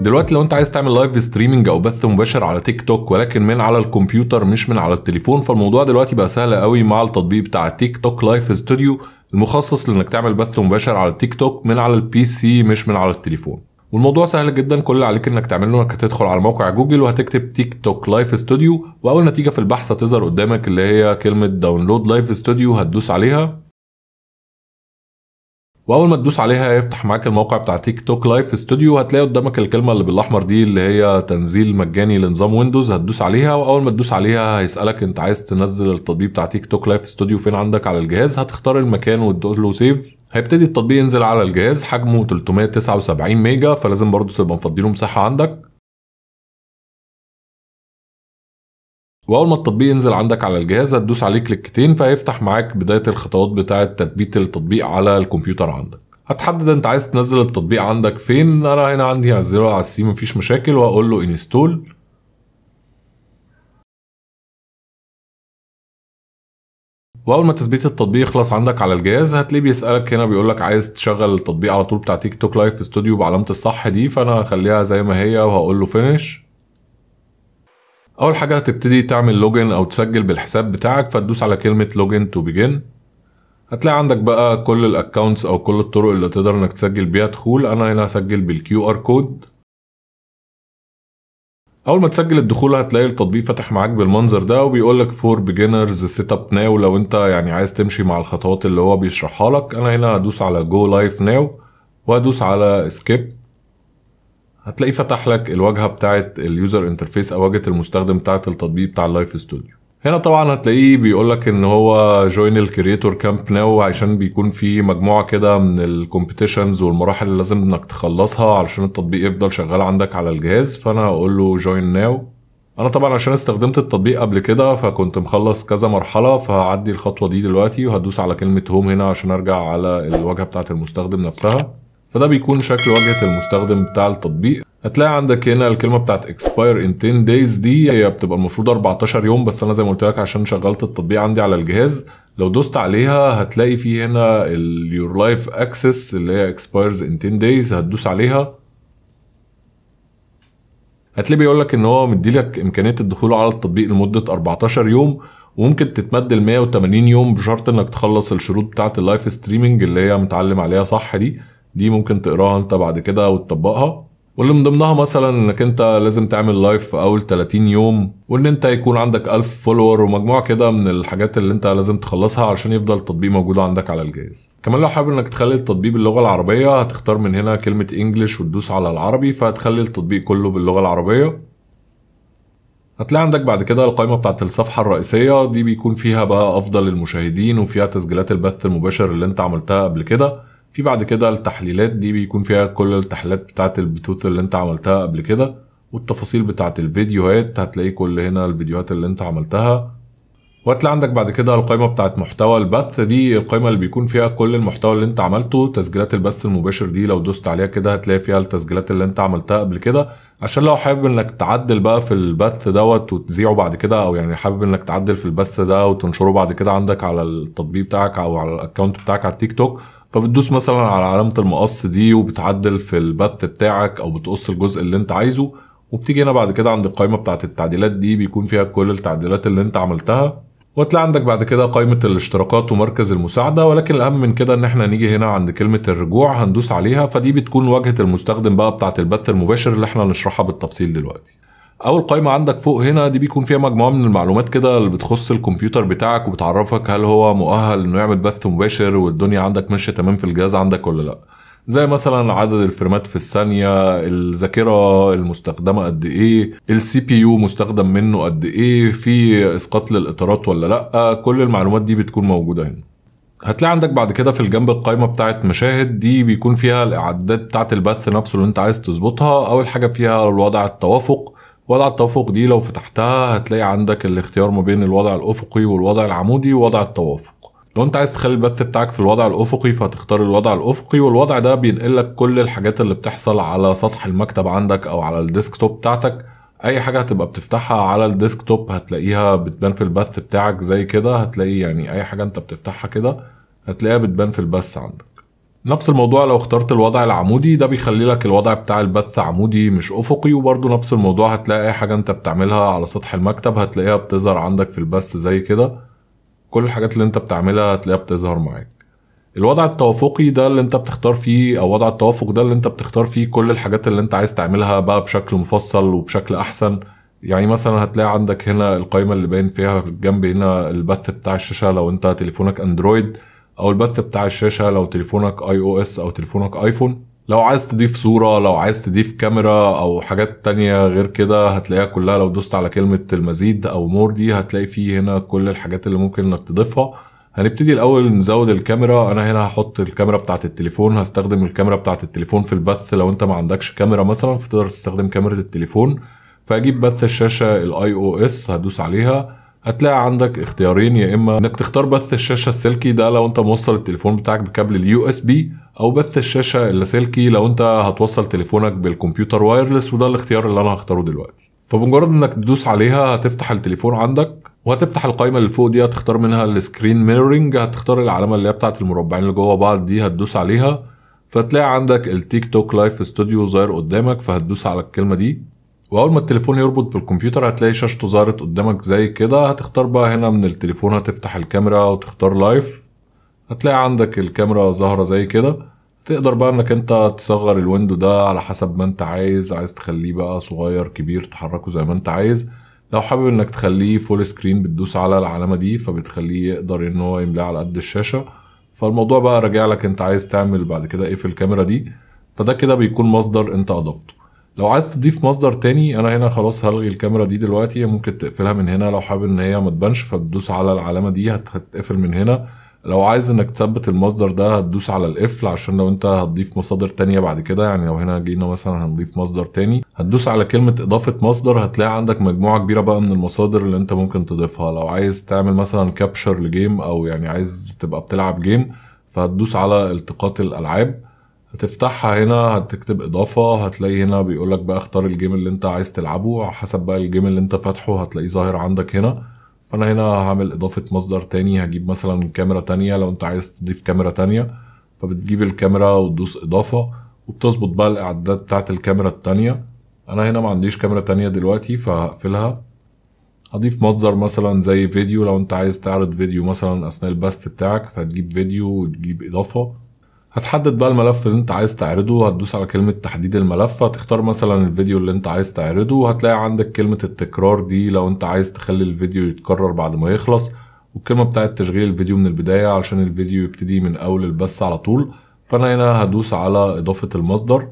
دلوقتي لو انت عايز تعمل لايف ستريمنج او بث مباشر على تيك توك ولكن من على الكمبيوتر مش من على التليفون فالموضوع دلوقتي بقى سهل قوي مع التطبيق بتاع تيك توك لايف ستوديو المخصص لانك تعمل بث مباشر على التيك توك من على البي سي مش من على التليفون والموضوع سهل جدا كل اللي عليك انك تعمله انك هتدخل على موقع جوجل وهتكتب تيك توك لايف ستوديو واول نتيجه في البحث هتظهر قدامك اللي هي كلمه داونلود لايف ستوديو هتدوس عليها واول ما تدوس عليها هيفتح معاك الموقع بتاع تيك توك لايف ستوديو هتلاقي قدامك الكلمه اللي بالاحمر دي اللي هي تنزيل مجاني لنظام ويندوز هتدوس عليها واول ما تدوس عليها هيسالك انت عايز تنزل التطبيق بتاع تيك توك لايف ستوديو فين عندك على الجهاز هتختار المكان وتدوس له سيف هيبتدي التطبيق ينزل على الجهاز حجمه 379 ميجا فلازم برضو تبقى مفضي له مساحه عندك واول ما التطبيق ينزل عندك على الجهاز هتدوس عليه كليكتين فهيفتح معاك بدايه الخطوات بتاعه تثبيت التطبيق على الكمبيوتر عندك هتحدد انت عايز تنزل التطبيق عندك فين انا هنا عندي هنزله على السي مفيش مشاكل وهقول له انستول واول ما تثبيت التطبيق يخلص عندك على الجهاز هتلاقيه بيسالك هنا بيقول لك عايز تشغل التطبيق على طول بتاع تيك توك لايف ستوديو بعلامه الصح دي فانا هخليها زي ما هي وهقول له فينش اول حاجه هتبتدي تعمل لوجن او تسجل بالحساب بتاعك فتدوس على كلمه لوجن تو بيجن هتلاقي عندك بقى كل الاكونتس او كل الطرق اللي تقدر انك تسجل بيها دخول انا هنا هسجل بالكيو ار كود اول ما تسجل الدخول هتلاقي التطبيق فاتح معاك بالمنظر ده وبيقول لك فور بيجنرز سيت اب ناو لو انت يعني عايز تمشي مع الخطوات اللي هو بيشرحها لك انا هنا هدوس على جو لايف ناو وهدوس على سكيب هتلاقيه فتح لك الواجهه بتاعه اليوزر انترفيس او واجهه المستخدم بتاعه التطبيق بتاع اللايف ستوديو هنا طبعا هتلاقيه بيقول لك ان هو جوين الكريتور كامب ناو عشان بيكون في مجموعه كده من الكومبيتيشنز والمراحل اللي لازم انك تخلصها علشان التطبيق يفضل شغال عندك على الجهاز فانا هقول له جوين ناو انا طبعا عشان استخدمت التطبيق قبل كده فكنت مخلص كذا مرحله فهعدي الخطوه دي دلوقتي وهدوس على كلمه هوم هنا عشان ارجع على الواجهه بتاعه المستخدم نفسها فده بيكون شكل واجهه المستخدم بتاع التطبيق هتلاقي عندك هنا الكلمه بتاعت expire ان 10 دايز دي هي بتبقى المفروض 14 يوم بس انا زي ما قلت لك عشان شغلت التطبيق عندي على الجهاز لو دوست عليها هتلاقي في هنا your لايف اكسس اللي هي expires ان 10 دايز هتدوس عليها هتلاقيه بيقول لك ان هو مديلك امكانيه الدخول على التطبيق لمده 14 يوم وممكن تتمد ل 180 يوم بشرط انك تخلص الشروط بتاعت اللايف ستريمنج اللي هي متعلم عليها صح دي دي ممكن تقراها انت بعد كده وتطبقها واللي من ضمنها مثلا انك انت لازم تعمل لايف في اول 30 يوم وان انت يكون عندك 1000 فولور ومجموعه كده من الحاجات اللي انت لازم تخلصها علشان يفضل التطبيق موجود عندك على الجهاز كمان لو حابب انك تخلي التطبيق باللغه العربيه هتختار من هنا كلمه انجلش وتدوس على العربي فهتخلي التطبيق كله باللغه العربيه هتلاقي عندك بعد كده القائمة بتاعة الصفحة الرئيسية دي بيكون فيها بقى أفضل المشاهدين وفيها تسجيلات البث المباشر اللي أنت عملتها قبل كده في بعد كده التحليلات دي بيكون فيها كل التحليلات بتاعت البثوث اللي انت عملتها قبل كده والتفاصيل بتاعت الفيديوهات هتلاقي كل هنا الفيديوهات اللي انت عملتها وهتلاقي عندك بعد كده القائمه بتاعت محتوى البث دي القائمه اللي بيكون فيها كل المحتوى اللي انت عملته تسجيلات البث المباشر دي لو دوست عليها كده هتلاقي فيها التسجيلات اللي انت عملتها قبل كده عشان لو حابب انك تعدل بقى في البث دوت وتذيعه بعد كده او يعني حابب انك تعدل في البث ده وتنشره بعد كده عندك على التطبيق بتاعك او على الاكونت بتاعك على التيك توك فبتدوس مثلا على علامه المقص دي وبتعدل في البث بتاعك او بتقص الجزء اللي انت عايزه وبتيجي هنا بعد كده عند القائمه بتاعه التعديلات دي بيكون فيها كل التعديلات اللي انت عملتها وهتلاقي عندك بعد كده قائمة الاشتراكات ومركز المساعدة ولكن الأهم من كده إن إحنا نيجي هنا عند كلمة الرجوع هندوس عليها فدي بتكون واجهة المستخدم بقى بتاعة البث المباشر اللي إحنا هنشرحها بالتفصيل دلوقتي. اول قائمه عندك فوق هنا دي بيكون فيها مجموعه من المعلومات كده اللي بتخص الكمبيوتر بتاعك وبتعرفك هل هو مؤهل انه يعمل بث مباشر والدنيا عندك ماشيه تمام في الجهاز عندك ولا لا زي مثلا عدد الفريمات في الثانية، الذاكرة المستخدمة قد إيه، السي بي يو مستخدم منه قد إيه، في إسقاط للإطارات ولا لأ، كل المعلومات دي بتكون موجودة هنا. هتلاقي عندك بعد كده في الجنب القائمه بتاعه مشاهد دي بيكون فيها الاعداد بتاعه البث نفسه اللي انت عايز تظبطها اول حاجه فيها الوضع التوافق وضع التوافق دي لو فتحتها هتلاقي عندك الاختيار ما بين الوضع الافقي والوضع العمودي ووضع التوافق لو انت عايز تخلي البث بتاعك في الوضع الافقي فهتختار الوضع الافقي والوضع ده بينقلك كل الحاجات اللي بتحصل على سطح المكتب عندك او على الديسكتوب بتاعتك اي حاجه هتبقى بتفتحها على الديسكتوب هتلاقيها بتبان في البث بتاعك زي كده هتلاقي يعني اي حاجه انت بتفتحها كده هتلاقيها بتبان في البث عندك نفس الموضوع لو اخترت الوضع العمودي ده بيخلي لك الوضع بتاع البث عمودي مش افقي وبرده نفس الموضوع هتلاقي اي حاجه انت بتعملها على سطح المكتب هتلاقيها بتظهر عندك في البث زي كده كل الحاجات اللي انت بتعملها هتلاقيها بتظهر معاك الوضع التوافقي ده اللي انت بتختار فيه او وضع التوافق ده اللي انت بتختار فيه كل الحاجات اللي انت عايز تعملها بقى بشكل مفصل وبشكل احسن يعني مثلا هتلاقي عندك هنا القائمه اللي باين فيها جنب هنا البث بتاع الشاشه لو انت تليفونك اندرويد او البث بتاع الشاشه لو تليفونك اي او اس او تليفونك ايفون لو عايز تضيف صورة لو عايز تضيف كاميرا أو حاجات تانية غير كده هتلاقيها كلها لو دوست على كلمة المزيد أو مور دي هتلاقي فيه هنا كل الحاجات اللي ممكن إنك تضيفها هنبتدي الأول نزود الكاميرا أنا هنا هحط الكاميرا بتاعة التليفون هستخدم الكاميرا بتاعة التليفون في البث لو أنت ما عندكش كاميرا مثلا فتقدر تستخدم كاميرا التليفون فأجيب بث الشاشة الأي أو إس هدوس عليها هتلاقي عندك اختيارين يا اما انك تختار بث الشاشه السلكي ده لو انت موصل التليفون بتاعك بكابل اليو اس بي او بث الشاشه اللاسلكي لو انت هتوصل تليفونك بالكمبيوتر وايرلس وده الاختيار اللي انا هختاره دلوقتي فبمجرد انك تدوس عليها هتفتح التليفون عندك وهتفتح القائمه اللي فوق دي هتختار منها السكرين ميرورنج هتختار العلامه اللي هي بتاعه المربعين اللي جوه بعض دي هتدوس عليها فتلاقي عندك التيك توك لايف ستوديو ظاهر قدامك فهتدوس على الكلمه دي واول ما التليفون يربط بالكمبيوتر هتلاقي شاشته ظهرت قدامك زي كده هتختار بقى هنا من التليفون هتفتح الكاميرا وتختار لايف هتلاقي عندك الكاميرا ظاهره زي كده تقدر بقى انك انت تصغر الويندو ده على حسب ما انت عايز عايز تخليه بقى صغير كبير تحركه زي ما انت عايز لو حابب انك تخليه فول سكرين بتدوس على العلامه دي فبتخليه يقدر ان هو يملاه على قد الشاشه فالموضوع بقى راجع لك انت عايز تعمل بعد كده ايه في الكاميرا دي فده كده بيكون مصدر انت اضفته لو عايز تضيف مصدر تاني انا هنا خلاص هلغي الكاميرا دي دلوقتي ممكن تقفلها من هنا لو حابب ان هي ما تبانش فتدوس على العلامه دي هتقفل من هنا لو عايز انك تثبت المصدر ده هتدوس على القفل عشان لو انت هتضيف مصادر تانية بعد كده يعني لو هنا جينا مثلا هنضيف مصدر تاني هتدوس على كلمة اضافة مصدر هتلاقي عندك مجموعة كبيرة بقى من المصادر اللي انت ممكن تضيفها لو عايز تعمل مثلا كابشر لجيم او يعني عايز تبقى بتلعب جيم فهتدوس على التقاط الالعاب هتفتحها هنا هتكتب اضافه هتلاقي هنا بيقولك بقى اختار الجيم اللي انت عايز تلعبه على حسب بقى الجيم اللي انت فاتحه هتلاقيه ظاهر عندك هنا فانا هنا هعمل اضافه مصدر تاني هجيب مثلا كاميرا تانية لو انت عايز تضيف كاميرا تانية فبتجيب الكاميرا وتدوس اضافه وبتظبط بقى الاعداد بتاعت الكاميرا التانية انا هنا ما عنديش كاميرا تانية دلوقتي فهقفلها هضيف مصدر مثلا زي فيديو لو انت عايز تعرض فيديو مثلا اثناء البث بتاعك فهتجيب فيديو وتجيب اضافه هتحدد بقى الملف اللي انت عايز تعرضه هتدوس على كلمة تحديد الملف هتختار مثلا الفيديو اللي انت عايز تعرضه وهتلاقي عندك كلمة التكرار دي لو انت عايز تخلي الفيديو يتكرر بعد ما يخلص والكلمة بتاعة تشغيل الفيديو من البداية علشان الفيديو يبتدي من أول البث على طول فأنا هنا هدوس على إضافة المصدر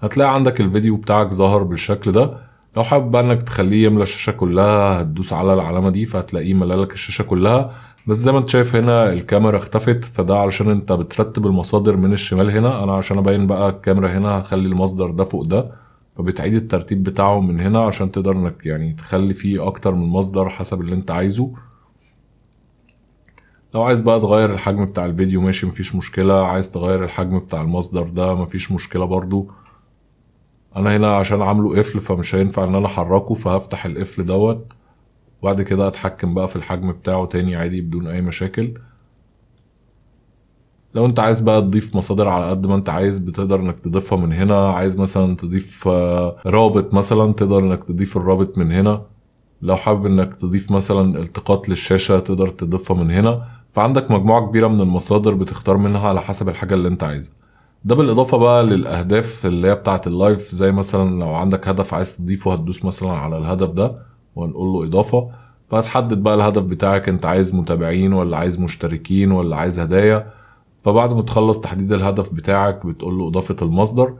هتلاقي عندك الفيديو بتاعك ظهر بالشكل ده لو حابب بقى انك تخليه يملى الشاشة كلها هتدوس على العلامة دي فهتلاقيه ملالك الشاشة كلها بس زي ما انت شايف هنا الكاميرا اختفت فده علشان انت بترتب المصادر من الشمال هنا انا عشان ابين بقى الكاميرا هنا هخلي المصدر ده فوق ده فبتعيد الترتيب بتاعه من هنا عشان تقدر انك يعني تخلي فيه اكتر من مصدر حسب اللي انت عايزه لو عايز بقى تغير الحجم بتاع الفيديو ماشي مفيش مشكلة عايز تغير الحجم بتاع المصدر ده مفيش مشكلة برضو انا هنا عشان عامله قفل فمش هينفع ان انا احركه فهفتح القفل دوت وبعد كده اتحكم بقى في الحجم بتاعه تاني عادي بدون اي مشاكل لو انت عايز بقى تضيف مصادر على قد ما انت عايز بتقدر انك تضيفها من هنا عايز مثلا تضيف آه، رابط مثلا تقدر انك تضيف الرابط من هنا لو حابب انك تضيف مثلا التقاط للشاشة تقدر تضيفها من هنا فعندك مجموعة كبيرة من المصادر بتختار منها على حسب الحاجة اللي انت عايزها ده بالاضافة بقى للاهداف اللي هي بتاعت اللايف زي مثلا لو عندك هدف عايز تضيفه هتدوس مثلا على الهدف ده وهنقول له اضافه فهتحدد بقى الهدف بتاعك انت عايز متابعين ولا عايز مشتركين ولا عايز هدايا فبعد ما تخلص تحديد الهدف بتاعك بتقول له اضافه المصدر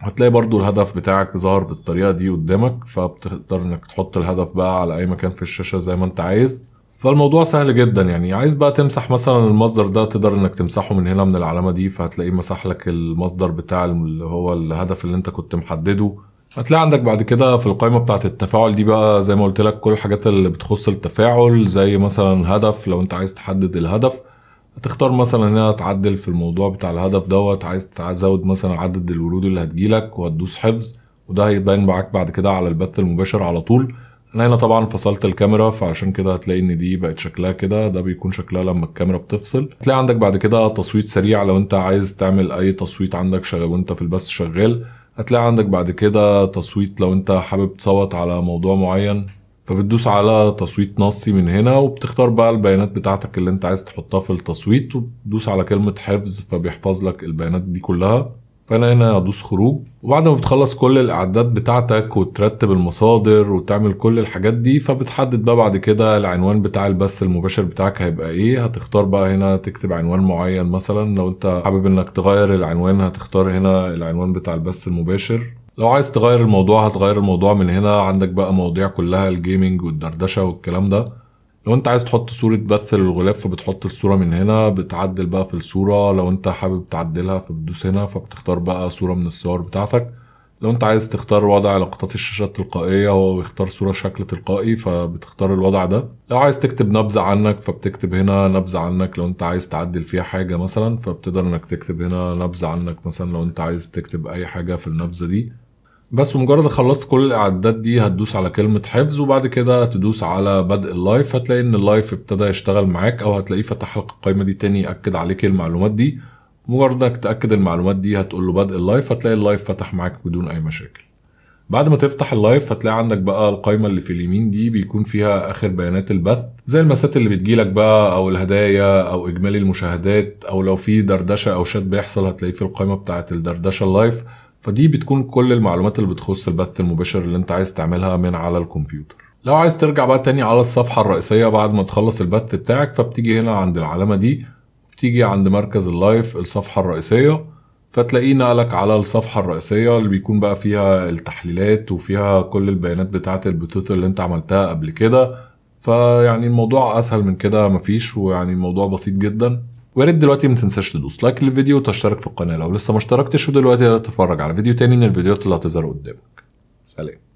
هتلاقي برضو الهدف بتاعك ظهر بالطريقة دي قدامك فبتقدر انك تحط الهدف بقى على اي مكان في الشاشة زي ما انت عايز فالموضوع سهل جدا يعني عايز بقى تمسح مثلا المصدر ده تقدر انك تمسحه من هنا من العلامة دي فهتلاقيه مسح لك المصدر بتاع اللي هو الهدف اللي انت كنت محدده هتلاقي عندك بعد كده في القائمة بتاعة التفاعل دي بقى زي ما قلت لك كل الحاجات اللي بتخص التفاعل زي مثلا هدف لو انت عايز تحدد الهدف هتختار مثلا هنا تعدل في الموضوع بتاع الهدف دوت عايز تزود مثلا عدد الورود اللي هتجيلك وهتدوس حفظ وده هيبان معاك بعد كده على البث المباشر على طول انا هنا طبعا فصلت الكاميرا فعشان كده هتلاقي ان دي بقت شكلها كده ده بيكون شكلها لما الكاميرا بتفصل هتلاقي عندك بعد كده تصويت سريع لو انت عايز تعمل اي تصويت عندك شغال وانت في البث شغال هتلاقي عندك بعد كده تصويت لو انت حابب تصوت على موضوع معين فبتدوس على تصويت نصي من هنا وبتختار بقى البيانات بتاعتك اللي انت عايز تحطها في التصويت وبتدوس على كلمة حفظ فبيحفظ لك البيانات دي كلها فانا هنا هدوس خروج وبعد ما بتخلص كل الاعداد بتاعتك وترتب المصادر وتعمل كل الحاجات دي فبتحدد بقى بعد كده العنوان بتاع البث المباشر بتاعك هيبقى ايه هتختار بقى هنا تكتب عنوان معين مثلا لو انت حابب انك تغير العنوان هتختار هنا العنوان بتاع البث المباشر لو عايز تغير الموضوع هتغير الموضوع من هنا عندك بقى مواضيع كلها الجيمنج والدردشه والكلام ده لو انت عايز تحط صورة بث للغلاف فبتحط الصورة من هنا بتعدل بقى في الصورة لو انت حابب تعدلها فبتدوس هنا فبتختار بقى صورة من الصور بتاعتك لو انت عايز تختار وضع لقطات الشاشة التلقائية هو بيختار صورة شكل تلقائي فبتختار الوضع ده لو عايز تكتب نبذة عنك فبتكتب هنا نبذة عنك لو انت عايز تعدل فيها حاجة مثلا فبتقدر انك تكتب هنا نبذة عنك مثلا لو انت عايز تكتب اي حاجة في النبذة دي بس ومجرد خلصت كل الاعدادات دي هتدوس على كلمه حفظ وبعد كده تدوس على بدء اللايف هتلاقي ان اللايف ابتدى يشتغل معاك او هتلاقيه فتح لك القائمه دي تاني ياكد عليك المعلومات دي مجرد انك تاكد المعلومات دي هتقول له بدء اللايف هتلاقي اللايف فتح معاك بدون اي مشاكل بعد ما تفتح اللايف هتلاقي عندك بقى القائمه اللي في اليمين دي بيكون فيها اخر بيانات البث زي المسات اللي بتجيلك بقى او الهدايا او اجمالي المشاهدات او لو في دردشه او شات بيحصل هتلاقيه في القائمه بتاعه الدردشه اللايف فدي بتكون كل المعلومات اللي بتخص البث المباشر اللي انت عايز تعملها من على الكمبيوتر لو عايز ترجع بقى تاني على الصفحة الرئيسية بعد ما تخلص البث بتاعك فبتيجي هنا عند العلامة دي بتيجي عند مركز اللايف الصفحة الرئيسية فتلاقيه نقلك على الصفحة الرئيسية اللي بيكون بقى فيها التحليلات وفيها كل البيانات بتاعة البثوث اللي انت عملتها قبل كده فيعني الموضوع اسهل من كده مفيش ويعني الموضوع بسيط جدا ويا ريت دلوقتي ما تنساش تدوس لايك للفيديو وتشترك في القناه لو لسه ما اشتركتش ودلوقتي تتفرج على فيديو تاني من الفيديوهات اللي هتظهر قدامك سلام